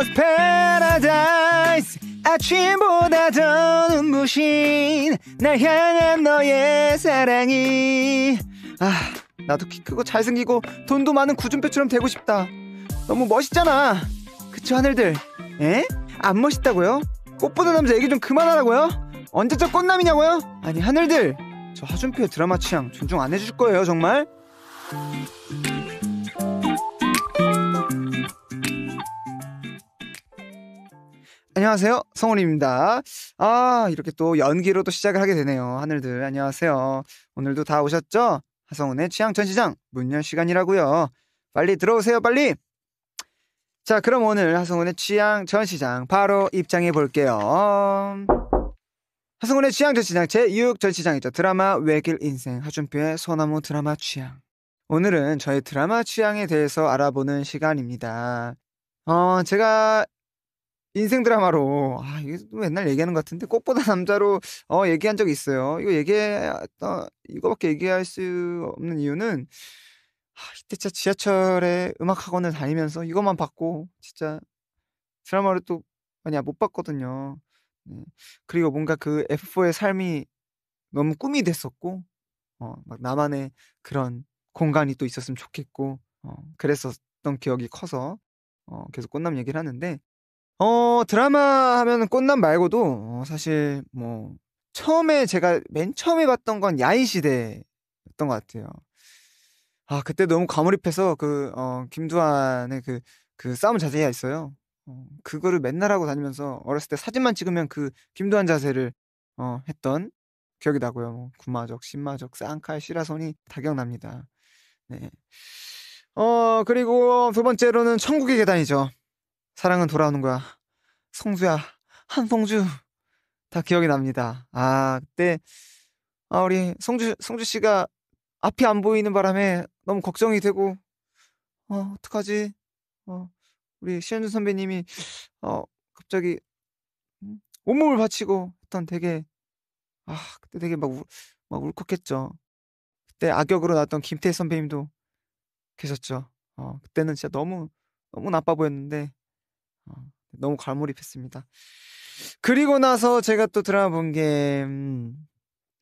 lost paradise 아침보다 더 눈부신 날 향한 너의 사랑이 아 나도 키 크고 잘생기고 돈도 많은 구준표처럼 되고 싶다 너무 멋있잖아 그쵸 하늘들 에? 안 멋있다고요? 꽃보다 남자 얘기 좀 그만하라고요? 언제적 꽃남이냐고요? 아니 하늘들 저 하준표의 드라마 취향 존중 안 해줄 거예요 정말? 안녕하세요. 성훈입니다. 아, 이렇게 또 연기로 도 시작을 하게 되네요. 하늘들, 안녕하세요. 오늘도 다 오셨죠? 하성훈의 취향 전시장 문 열 시간이라고요. 빨리 들어오세요, 빨리! 자, 그럼 오늘 하성훈의 취향 전시장 바로 입장해 볼게요. 하성훈의 취향 전시장 제 6 전시장이죠. 드라마 외길 인생 하준표의 소나무 드라마 취향. 오늘은 저희 드라마 취향에 대해서 알아보는 시간입니다. 어, 제가 인생 드라마로 아 이게 또 옛날 얘기하는 것 같은데 꽃보다 남자로 어 얘기한 적 있어요. 이거 얘기 어, 이거밖에 얘기할 수 없는 이유는 아, 이때 진짜 지하철에 음악 학원을 다니면서 이것만 봤고 진짜 드라마를 또 아니야 못 봤거든요. 네. 그리고 뭔가 그 F4의 삶이 너무 꿈이 됐었고 어 막 나만의 그런 공간이 또 있었으면 좋겠고 어 그랬었던 기억이 커서 어 계속 꽃남 얘기를 하는데 어, 드라마 하면 꽃남 말고도 어, 사실 뭐 처음에 제가 맨 처음에 봤던 건 야인 시대였던 것 같아요. 아 그때 너무 과몰입해서 그 어, 김두한의 그그 그 싸움 자세가 있어요. 어, 그거를 맨날 하고 다니면서 어렸을 때 사진만 찍으면 그 김두한 자세를 어, 했던 기억이 나고요. 뭐, 구마적, 신마적, 쌍칼, 시라손이 다 기억납니다. 네. 어 그리고 두 번째로는 천국의 계단이죠. 사랑은 돌아오는 거야. 성수야, 한성주 다 기억이 납니다. 아 그때 아 우리 성주 성주 씨가 앞이 안 보이는 바람에 너무 걱정이 되고 어 어떡하지? 어 우리 시현준 선배님이 어 갑자기 음, 온몸을 바치고 했던 되게 아 그때 되게 막, 울, 막 울컥했죠. 그때 악역으로 나왔던 김태희 선배님도 계셨죠. 어 그때는 진짜 너무 너무 나빠 보였는데 어, 너무 갈몰입했습니다. 그리고 나서 제가 또 드라마 본 게, 음,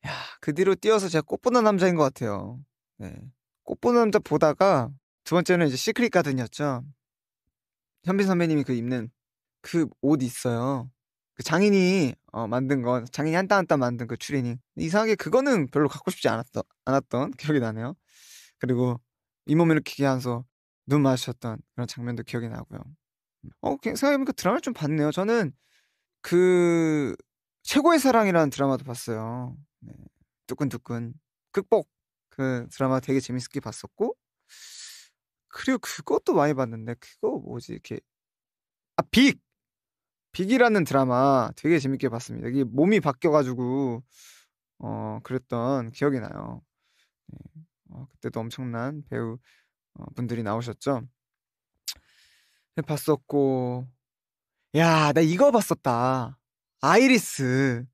야, 그 뒤로 뛰어서 제가 꽃보다 남자인 것 같아요. 네. 꽃보다 남자 보다가 두 번째는 이제 시크릿 가든이었죠. 현빈 선배님이 그 입는 그 옷 있어요. 그 장인이 어, 만든 건 장인이 한 땀 한 땀 만든 그 추리닝. 이상하게 그거는 별로 갖고 싶지 않았던, 않았던 기억이 나네요. 그리고 이몸을렇게 하면서 눈 마주쳤던 그런 장면도 기억이 나고요. 어, 그 생각해보니까 드라마를 좀 봤네요. 저는 그 최고의 사랑이라는 드라마도 봤어요. 네. 뚜끈두끈 극복 그 드라마 되게 재밌게 봤었고 그리고 그것도 많이 봤는데 그거 뭐지 이렇게 아 빅! 빅이라는 드라마 되게 재밌게 봤습니다. 이게 몸이 바뀌어가지고 어 그랬던 기억이 나요. 네. 어, 그때도 엄청난 배우 어, 분들이 나오셨죠. 네, 봤었고. 야, 나 이거 봤었다. 아이리스.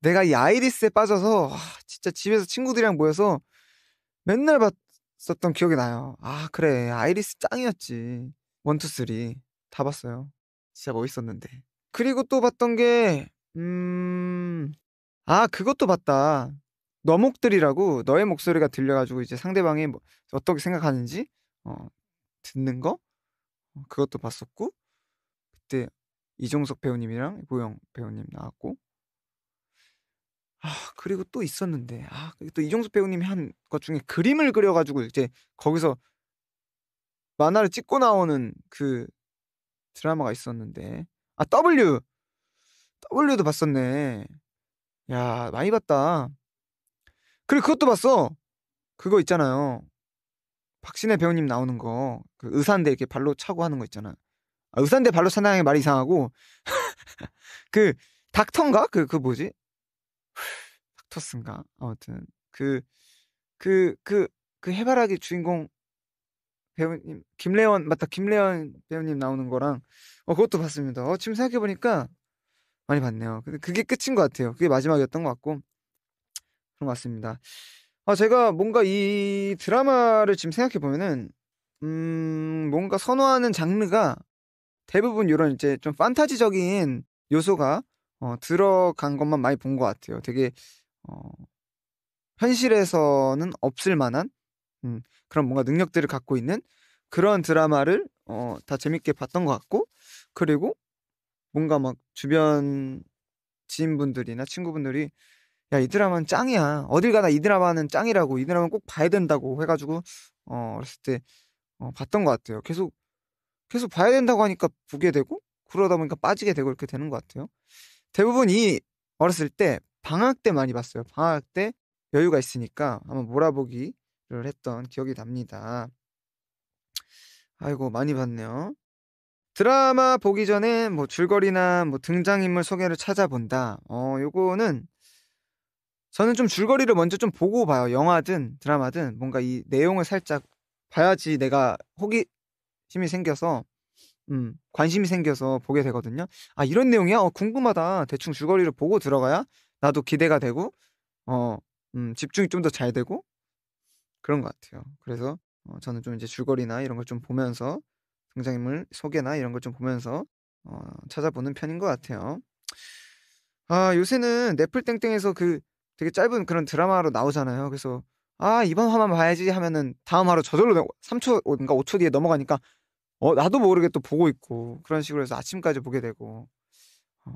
내가 이 아이리스에 빠져서 진짜 집에서 친구들이랑 모여서 맨날 봤었던 기억이 나요. 아, 그래. 아이리스 짱이었지. 원투쓰리 다 봤어요. 진짜 멋있었는데. 그리고 또 봤던 게 음. 아, 그것도 봤다. 너목들이라고 너의 목소리가 들려가지고 이제 상대방이 뭐 어떻게 생각하는지 어, 듣는 거? 그것도 봤었고 그때 이종석 배우님이랑 보영 배우님 나왔고 아 그리고 또 있었는데 아또 이종석 배우님이 한 것 중에 그림을 그려가지고 이제 거기서 만화를 찍고 나오는 그 드라마가 있었는데 아 W W도 봤었네 야 많이 봤다 그리고 그것도 봤어 그거 있잖아요 박신혜 배우님 나오는 거그 의사인데 이렇게 발로 차고 하는 거 있잖아. 아, 의사인데 발로 찬다는 게 말이 상하고그 닥터인가 그그 그 뭐지 닥터스인가 아무튼 그 그, 그, 그 해바라기 주인공 배우님 김래원 맞다 김래원 배우님 나오는 거랑 어 그것도 봤습니다. 어 지금 생각해 보니까 많이 봤네요. 근데 그게 끝인 것 같아요. 그게 마지막이었던 것 같고 그런 것 같습니다. 아, 제가 뭔가 이 드라마를 지금 생각해 보면은 음, 뭔가 선호하는 장르가 대부분 이런 이제 좀 판타지적인 요소가 어, 들어간 것만 많이 본 것 같아요. 되게 어, 현실에서는 없을 만한 음, 그런 뭔가 능력들을 갖고 있는 그런 드라마를 어, 다 재밌게 봤던 것 같고 그리고 뭔가 막 주변 지인분들이나 친구분들이 야이 드라마는 짱이야 어딜 가나 이 드라마는 짱이라고 이 드라마는 꼭 봐야 된다고 해가지고 어 어렸을 때 어, 봤던 것 같아요 계속 계속 봐야 된다고 하니까 보게 되고 그러다 보니까 빠지게 되고 이렇게 되는 것 같아요 대부분 이 어렸을 때 방학 때 많이 봤어요 방학 때 여유가 있으니까 한번 몰아보기를 했던 기억이 납니다 아이고 많이 봤네요 드라마 보기 전에 뭐 줄거리나 뭐 등장인물 소개를 찾아본다. 어, 요거는 저는 좀 줄거리를 먼저 좀 보고 봐요. 영화든 드라마든 뭔가 이 내용을 살짝 봐야지 내가 호기심이 생겨서 음, 관심이 생겨서 보게 되거든요. 아, 이런 내용이야? 어, 궁금하다. 대충 줄거리를 보고 들어가야 나도 기대가 되고, 어, 음, 집중이 좀 더 잘 되고, 그런 것 같아요. 그래서 어, 저는 좀 이제 줄거리나 이런 걸 좀 보면서, 등장인물 소개나 이런 걸 좀 보면서, 어, 찾아보는 편인 것 같아요. 아, 요새는 넷플 땡땡에서 그 되게 짧은 그런 드라마로 나오잖아요. 그래서 아 이번 화만 봐야지 하면은 다음 화로 저절로 3초 그러 그러니까 5초 뒤에 넘어가니까 어 나도 모르게 또 보고 있고 그런 식으로 해서 아침까지 보게 되고 어,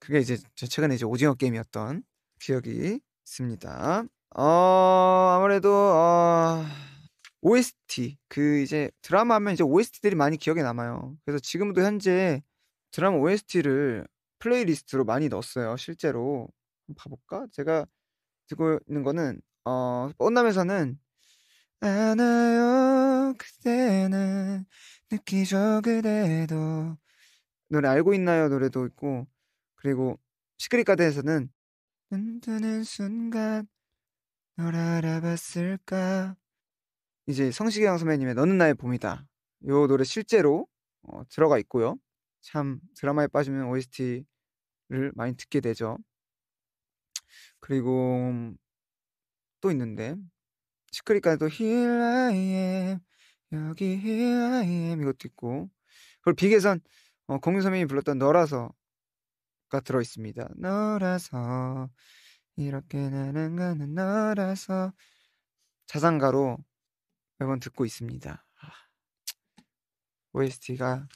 그게 이제 최근에 이제 오징어 게임이었던 기억이 있습니다. 어 아무래도 어 OST 그 이제 드라마 하면 이제 OST들이 많이 기억에 남아요. 그래서 지금도 현재 드라마 OST를 플레이리스트로 많이 넣었어요. 실제로 한번 봐볼까? 제가 듣고 있는 거는 어 뻔남에서는 안아요 그대는 느끼죠 그대도 노래 알고 있나요 노래도 있고 그리고 시크릿가드에서는 눈 뜨는 순간 널 알아봤을까 이제 성시경 선배님의 너는 나의 봄이다 요 노래 실제로 어, 들어가 있고요 참 드라마에 빠지면 OST를 많이 듣게 되죠 그리고 또 있는데 시크릿까지 또 Here I am 여기 Here I am 이것도 있고 그리고 빅에선 어, 공유 선배님이 불렀던 너라서가 들어있습니다 너라서 이렇게 나는 가는 너라서 자장가로 매번 듣고 있습니다 OST가 아,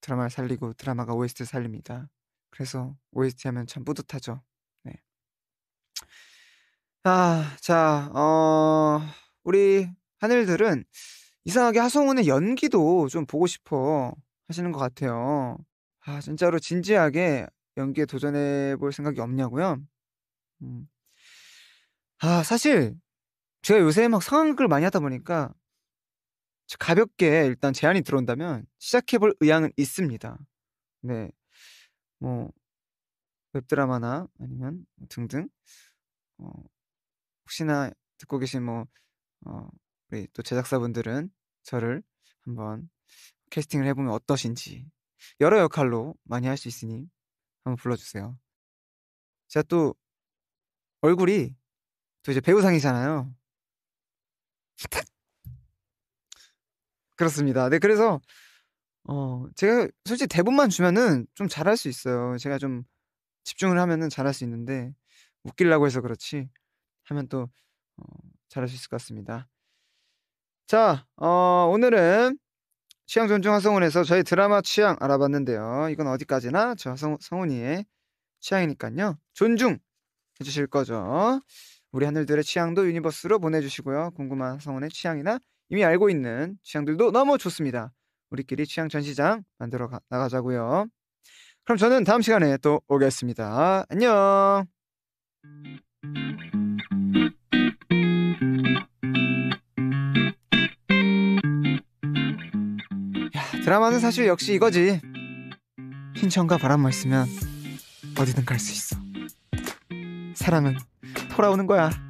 드라마를 살리고 드라마가 OST를 살립니다 그래서 OST 하면 참 뿌듯하죠 아, 자, 어, 우리 하늘들은 이상하게 하성우는 연기도 좀 보고 싶어 하시는 것 같아요. 아, 진짜로 진지하게 연기에 도전해 볼 생각이 없냐고요? 음. 아, 사실 제가 요새 막 상황극을 많이 하다 보니까 가볍게 일단 제안이 들어온다면 시작해 볼 의향은 있습니다. 네. 뭐 웹드라마나 아니면 등등 어, 혹시나 듣고 계신 뭐 어, 우리 또 제작사분들은 저를 한번 캐스팅을 해보면 어떠신지 여러 역할로 많이 할 수 있으니 한번 불러주세요. 제가 또 얼굴이 또 이제 배우상이잖아요. 그렇습니다. 네, 그래서 어 제가 솔직히 대본만 주면은 좀 잘할 수 있어요. 제가 좀 집중을 하면은 잘할 수 있는데 웃기려고 해서 그렇지 하면 또 어, 잘할 수 있을 것 같습니다. 자, 어, 오늘은 취향 존중 하성운에서 저희 드라마 취향 알아봤는데요. 이건 어디까지나 저 성, 성운이의 취향이니까요. 존중 해주실 거죠. 우리 하늘들의 취향도 유니버스로 보내주시고요. 궁금한 성운의 취향이나 이미 알고 있는 취향들도 너무 좋습니다. 우리끼리 취향 전시장 만들어 가, 나가자고요. 그럼 저는 다음 시간에 또 오겠습니다. 안녕. 드라마는 사실 역시 이거지. 흰천과 바람만 있으면 어디든 갈 수 있어. 사랑은 돌아오는 거야.